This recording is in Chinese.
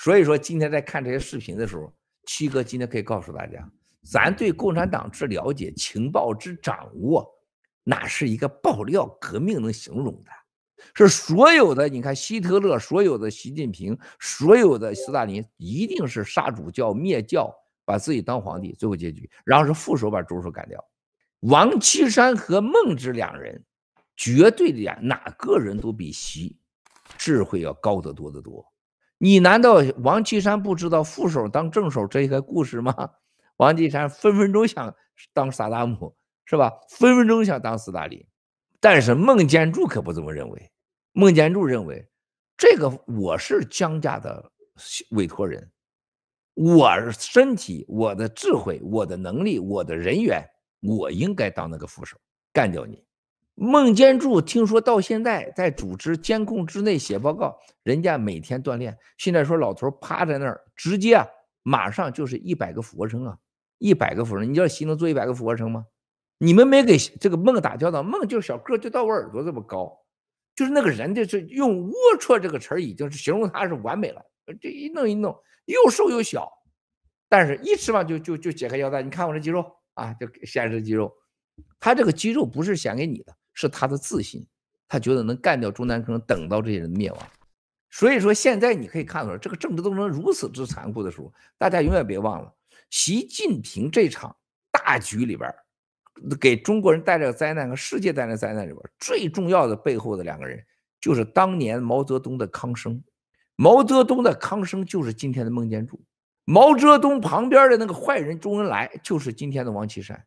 所以说，今天在看这些视频的时候，七哥今天可以告诉大家，咱对共产党之了解、情报之掌握，哪是一个爆料革命能形容的？是所有的，你看希特勒、所有的习近平、所有的斯大林，一定是杀主教灭教，把自己当皇帝，最后结局，然后是副手把主手干掉。王岐山和孟之两人，绝对的呀，哪个人都比习智慧要高得多得多。你难道王岐山不知道副手当正手这个故事吗？王岐山分分钟想当萨达姆是吧？分分钟想当斯大林，但是孟建柱可不这么认为。孟建柱认为，这个我是江家的委托人，我身体、我的智慧、我的能力、我的人员，我应该当那个副手，干掉你。孟建柱听说到现在在组织监控之内写报告，人家每天锻炼。现在说老头趴在那儿，直接啊，马上就是一百个俯卧撑啊，一百个俯卧撑。你知道谁能做一百个俯卧撑吗？你们没给这个孟打交道。孟就是小个，就到我耳朵这么高，就是那个人的。这用“龌龊”这个词儿已经是形容他是完美了。这一弄一弄又瘦又小，但是，一吃饭就就就解开腰带，你看我这肌肉啊，就显示肌肉。他这个肌肉不是显给你的。是他的自信，他觉得能干掉朱南坑，等到这些人灭亡。所以说，现在你可以看出来，这个政治斗争如此之残酷的时候，大家永远别忘了，习近平这场大局里边，给中国人带来灾难和世界带来灾难里边，最重要的背后的两个人，就是当年毛泽东的康生，毛泽东的康生就是今天的孟建柱，毛泽东旁边的那个坏人周恩来就是今天的王岐山。